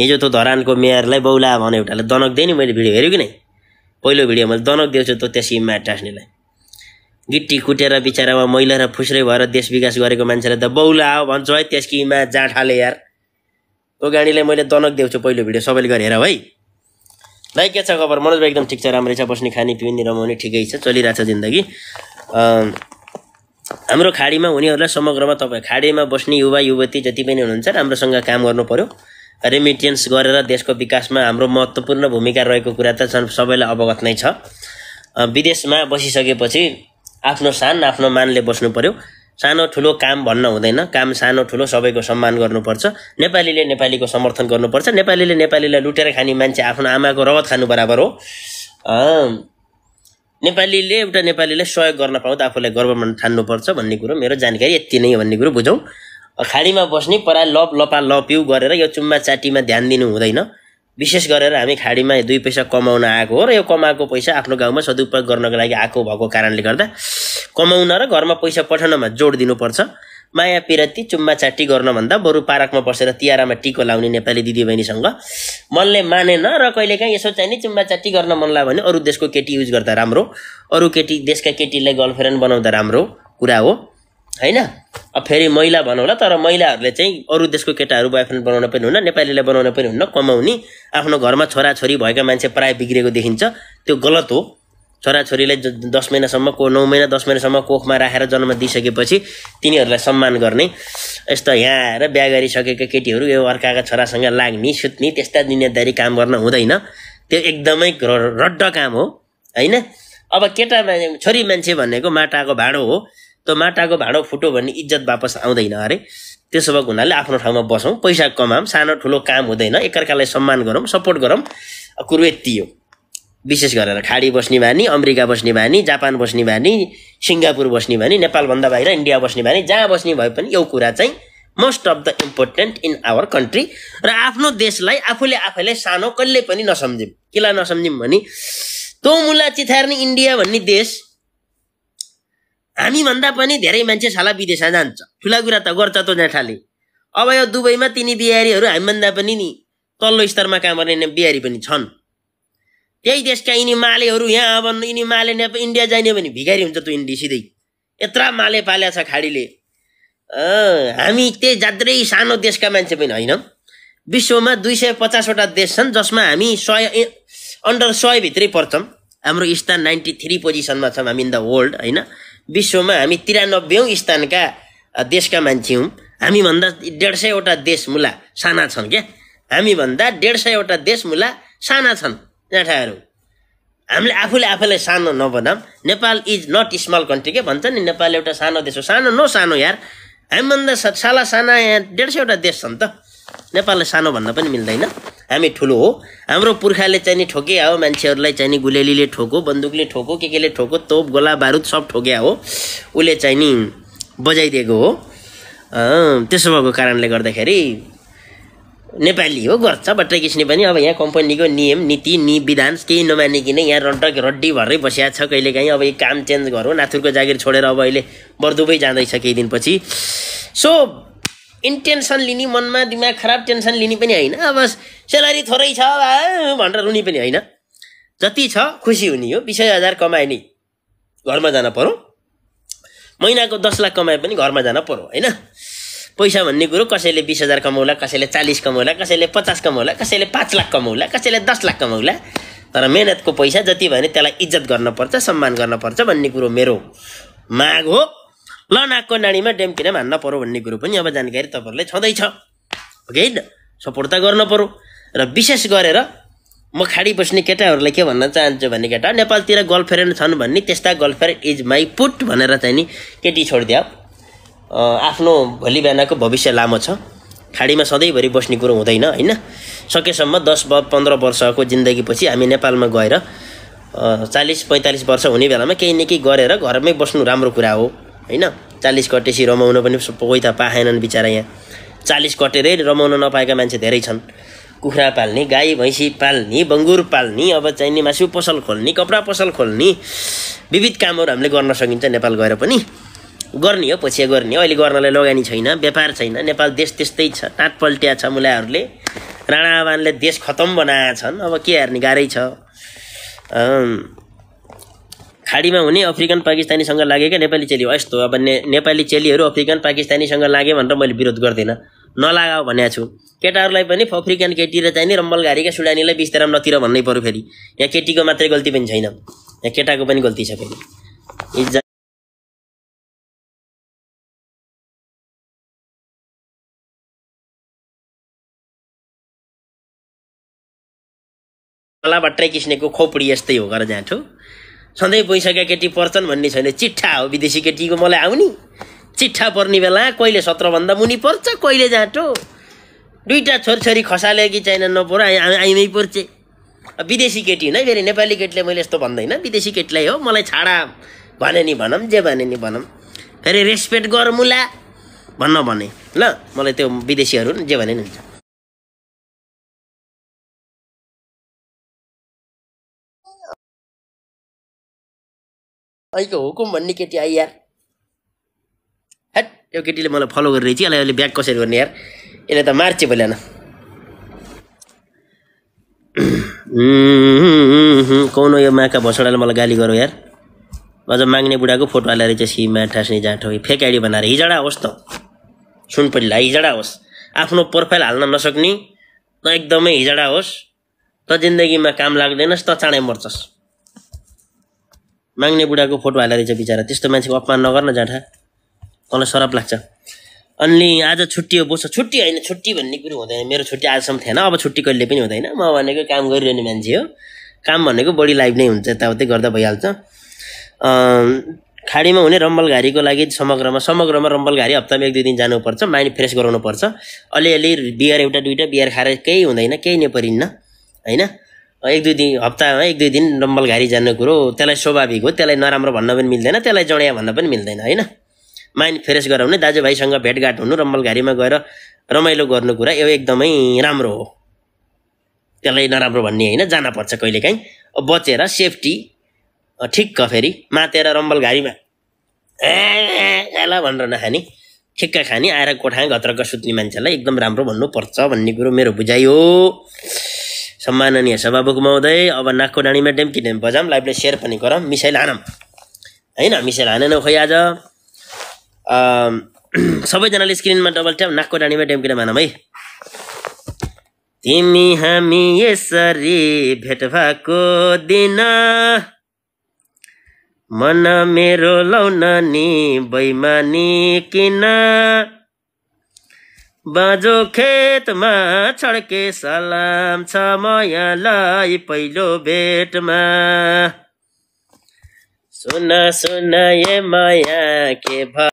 हिजो त धरानको मेयरलाई बौला भने एउटाले दनक दिएँ नि मैले भिडियो हेऱ्यो कि नै पहिलो भिडियो मैले दनक दिएछु त त्यस टास्नेलाई गिट्टी कुटेर बिचारामा मैला र फुस्रे भएर देश विकास गरेको मान्छेलाई त बौला हो भन्छु है त्यसकीमा जाठाले यार त्यो गाडीलाई मैले दनक दिउँछु पहिलो भिडियो सबैले गरेर है लाइक के छ खबर मनोज भाइ एकदम ठिक छ राम्रै छ बस्ने खाने पिउने रमाउने ठिकै छ चलिरहेछ जिन्दगी हाम्रो खाडीमा हुनेहरूलाई समग्रमा तपाईँ खाडीमा बस्ने युवा युवती जति पनि हुनुहुन्छ राम्रोसँग काम गर्नु पऱ्यो रेमिटेन्स गरेर देशको विकासमा हाम्रो महत्त्वपूर्ण भूमिका रहेको कुरा त झन् सबैलाई अवगत नै छ विदेशमा बसिसकेपछि आफ्नो सान आफ्नो मानले बस्नु पऱ्यो सानो ठुलो काम भन्न हुँदैन काम सानो ठुलो सबैको सम्मान गर्नुपर्छ नेपालीले नेपालीको समर्थन गर्नुपर्छ नेपालीले नेपालीलाई लुटेर खाने मान्छे आफ्नो आमाको रगत खानु बराबर हो नेपालीले एउटा नेपालीलाई सहयोग गर्न पाउँदा आफूलाई गर्व ठान्नुपर्छ भन्ने कुरो मेरो जानकारी यति नै हो भन्ने कुरो बुझौँ खाडीमा बस्ने परा लप लपा लप यु गरेर यो चुम्मा चाटीमा ध्यान दिनु हुँदैन विशेष गरेर हामी खाडीमा दुई पैसा कमाउन आएको हो र यो कमाएको पैसा आफ्नो गाउँमा सदुपयोग गर्नको लागि आएको भएको कारणले गर्दा कमाउन र घरमा पैसा पठाउनमा जोड दिनुपर्छ माया पिराती चुम्मा चाटी गर्नभन्दा बरु पारकमा बसेर तिहारामा टिको लाउने नेपाली दिदीबहिनीसँग मनले मानेन र कहिलेकाहीँ यसो चाहिँ नि चुम्मा चाटी गर्न मन लाग्यो भने अरू देशको केटी युज गर्दा राम्रो अरू केटी देशका केटीलाई गर्लफ्रेन्ड बनाउँदा राम्रो कुरा हो होइन अब फेरि महिला भनौँला तर महिलाहरूले चाहिँ अरू देशको केटाहरू बोयफ्रेन्ड बनाउन पनि हुन्न नेपालीलाई बनाउन पनि हुन्न कमाउने आफ्नो घरमा छोराछोरी भएका मान्छे प्रायः बिग्रेको देखिन्छ त्यो गलत हो छोराछोरीलाई दस महिनासम्म को नौ महिना दस महिनासम्म कोखमा राखेर जन्म दिइसकेपछि तिनीहरूलाई सम्मान गर्ने यस्तो यहाँ आएर बिहा गरिसकेका केटीहरू यो अर्काका छोरासँग लाग्ने सुत्ने त्यस्ता दिनदारी काम गर्न हुँदैन त्यो एकदमै रड्ड काम हो होइन अब केटा छोरी मान्छे भनेको माटाको भाँडो हो त माटाको भाँडो फुट्यो भने इज्जत वापस आउँदैन अरे त्यसो भएको हुनाले आफ्नो ठाउँमा बसौँ पैसा कमाऊँ सानो ठुलो काम हुँदैन एकअर्कालाई सम्मान गरौँ सपोर्ट गरौँ कुरो यति हो विशेष गरेर खाडी बस्ने बानी अमेरिका बस्ने बानी जापान बस्ने बानी सिङ्गापुर बस्ने बानी नेपालभन्दा बाहिर इन्डिया बस्ने बानी जहाँ बस्ने भए पनि यो कुरा चाहिँ most of the important in our country र आफ्नो देशलाई आफूले आफैले सानो कहिले पनि नसम्झौँ किला नसम्झौँ भने तँ मुला चिथार्ने इन्डिया भन्ने देश हामीभन्दा पनि धेरै मान्छे साला विदेश जान्छ ठुला कुरा त गर्छ त ज्याठाले अब यो दुबईमा तिनी बिहारीहरू हामीभन्दा पनि नि तल्लो स्तरमा काम गर्ने बिहारी पनि छन् त्यही देशका यिनी मालेहरू यहाँ अब यिनी माले नेपाल इन्डिया जाने भने भिखारी हुन्छ त्यो इन्डी सिधै यत्र माले पाल्या छ खाडीले हामी त्यही जात्रै सानो देशका मान्छे पनि होइन विश्वमा दुई सय पचासवटा देश छन् जसमा हामी सय अन्डर सयभित्रै पर्छौँ हाम्रो स्थान नाइन्टी थ्री पोजिसनमा छौँ हामी इन द वर्ल्ड होइन विश्वमा हामी तिरानब्बेौँ स्थानका देशका मान्छे हौँ हामीभन्दा डेढ सयवटा देश मुला साना छन् क्या हामीभन्दा डेढ सयवटा देश मुला साना छन् ज्याठाहरू हामीले आफूले आफैलाई सानो नबनाऊ Nepal is not small country के भन्छ नि नेपाल एउटा सानो देश हो सानो नो सानो यार हामीभन्दा साला साना यहाँ डेढ सयवटा देश छन् त नेपाललाई सानो भन्न पनि मिल्दैन हामी ठुलो हो हाम्रो पुर्खाले चाहिँ नि ठोके हो मान्छेहरूलाई चाहिँ नि गुलेलीले ठोको बन्दुकले ठोको के केले ठोको तोप गोला बारुद सब ठोक्या हो उसले चाहिँ नि बजाइदिएको हो त्यसो भएको कारणले गर्दाखेरि नेपाली हो गर्छ बट्टा पनि अब यहाँ कम्पनीको नियम नीति नि विधान केही नमानिकन यहाँ रड्डक रड्डी भरै बसिया छ कहिलेकाहीँ अब यो काम चेन्ज गरौँ नाथुरको जागिर छोडेर अब अहिले बर्दुबै जाँदैछ केही दिनपछि सो इन्टेन्सन लिने मनमा दिमाग खराब टेन्सन लिने पनि होइन अब सेलरी थोरै छ भनेर रुने पनि होइन जति छ खुसी हुने हो बिस हजार कमाए नि घरमा जान परौँ महिनाको दस लाख कमाए पनि घरमा जान परौँ होइन पैसा भन्ने कुरो कसैले बिस हजार कमाउला कसैले चालिस कमाउला कसैले पचास कमाउला कसैले पाँच लाख कमाउला कसैले दस लाख कमाउला तर मेहनतको पैसा जति भयो भने त्यसलाई इज्जत गर्नपर्छ सम्मान गर्नपर्छ भन्ने कुरो मेरो माग हो ल नाकको नानीमा ड्याम्किन हान्न पऱ्यो भन्ने कुरो पनि अब जानकारी तपाईँहरूलाई छँदैछ ओके सपोर्ट त गर्न पऱ्यो र विशेष गरेर म खाडी बस्ने केटाहरूलाई के भन्न चाहन्छु भन्ने केटा नेपालतिर गर्लफ्रेन्ड छन् भन्ने त्यस्ता गर्लफ्रेन्ड इज माई पुट भनेर चाहिँ नि केटी छोडिदियो आफ्नो भोलि बिहानको भविष्य लामो छ खाडीमा सधैँभरि बस्ने कुरो हुँदैन होइन सकेसम्म दस पन्ध्र वर्षको जिन्दगीपछि हामी नेपालमा गएर चालिस पैँतालिस वर्ष हुने बेलामा केही न केही गरेर घरमै बस्नु राम्रो कुरा हो होइन चालिस कटेसी रमाउन पनि कोही त पाएनन् बिचरा यहाँ चालिस कटेरै रमाउन नपाएका मान्छे धेरै छन् कुखुरा पाल्ने गाई भैँसी पाल्ने बङ्गुर पाल्ने अब चाहिने मासु पसल खोल्ने कपडा पसल खोल्ने विविध कामहरू हामीले गर्न सकिन्छ नेपाल गएर पनि गर्ने हो पछि गर्ने अहिले गर्नलाई लगानी छैन व्यापार छैन नेपाल देश त्यस्तै छ टाँट पल्टिया छ मुलाहरूले राणा देश खतम बनाएका छन् अब के हेर्ने गाह्रै छ खाडीमा हुने अफ्रिकन पाकिस्तानीसँग लागेका नेपाली चेली हो यस्तो अब ने नेपाली चेलीहरू अफ्रिकन पाकिस्तानीसँग लागे भनेर मैले विरोध गर्दिनँ नलागाऊ भनेको छु केटाहरूलाई पनि अफ्रिकन केटी र चाहिँ नि रम्बलघारीका सुडानीलाई बिस्तारा नतिर भन्नै पऱ्यो फेरि यहाँ केटीको मात्रै गल्ती पनि छैन यहाँ केटाको पनि गल्ती छ फेरि कला भट्टराई किस्नेको खोपडी यस्तै हो गरेर जाँठो सधैँ पैसाका केटी पर्छन् भन्ने छैन चिट्ठा हो विदेशी केटीको मलाई आउने चिट्ठा पर्ने बेला कहिले सत्रभन्दा मुनि पर्छ कहिले जाँटो दुईवटा छोरछोरी खसालेकी छैन नपर आइमै पर्चे विदेशी केटी होइन फेरि नेपाली केटीले मैले यस्तो भन्दैन विदेशी केटीलाई हो मलाई छाडा भने नि भनौँ जे भने नि भनौँ फेरि रेस्पेक्ट गर मुला भन्न भने ल मलाई त्यो विदेशीहरू जे भने नि हुन्छ ऐको हुकुम भन्ने केटी आई यार हट यो केटीले मलाई फलो गरिरहेछ यसलाई अहिले ब्याग कसरी गर्ने यार यसले त मार्छ भोलिहान कौन यो माका भसडाले मलाई गाली गरौँ यार अझ माग्ने बुढाको फोटो हालेर रहेछ सिमा ठास्ने जाँठो फेक आइडी बनाएर हिजडा होस् त सुनपल्लीलाई हिजडा होस् आफ्नो प्रोफाइल हाल्न नसक्ने त एकदमै हिजडा होस् त जिन्दगीमा काम लाग्दैनस् त चाँडै मर्छस् माग्ने बुढाको फोटो हालेर रहेछ बिचरा त्यस्तो मान्छेको अपमान नगर्न जाँठा मलाई सरप लाग्छ अनि आज छुट्टी हो बोस छुट्टी होइन छुट्टी भन्ने कुरो हुँदैन मेरो छुट्टी आजसम्म थिएन अब छुट्टी कहिले पनि हुँदैन म भनेको काम गरिरहने मान्छे हो काम भनेको बढी लाइफ नै हुन्छ यताउतै गर्दा भइहाल्छ खाडीमा हुने रम्बलघारीको लागि समग्रमा समग्रमा रम्बलघारी हप्तामा एक दुई दिन जानुपर्छ माइन्ड फ्रेस गराउनुपर्छ अलिअलि बियर एउटा दुइटा बियर खाएर केही हुँदैन केही नपरिन्न होइन एक दुई दिन हप्तामा एक दुई दिन घारी जाने कुरो त्यसलाई स्वाभाविक हो त्यसलाई नराम्रो भन्न पनि मिल्दैन त्यसलाई जडिया भन्न पनि मिल्दैन होइन माइन्ड फ्रेस गराउने दाजुभाइसँग भेटघाट हुनु रम्बल घारीमा गएर रमाइलो गर्नु कुरा यो एकदमै राम्रो हो त्यसलाई नराम्रो भन्ने होइन जानपर्छ कहिलेकाहीँ बचेर सेफ्टी ठिक्क फेरि मातेर रम्बल घारीमा एला भनेर नखाने ठिक्क खाने आएर कोठा घत्रक सुत्ने मान्छेलाई एकदम राम्रो भन्नुपर्छ भन्ने कुरो मेरो बुझाइ हो सम्माननीय सभामुख महोदय अब नाकको डाँडीमा डेम्की डेम बजाम लाइभले सेयर पनि गरौँ मिसाइल हानौँ होइन मिसाइल हानेनौँ खोइ आज सबैजनाले स्क्रिनमा डबल ट्याप नाकको डाँडीमा डेम्की डेम है तिमी हामी यसरी भेट भएको दिन मन मेरो लाउन नि बैमानी किन बाँझो खेतमा छड्के सलाम छ मायालाई पहिलो भेटमा सुना सुना ए माया के भ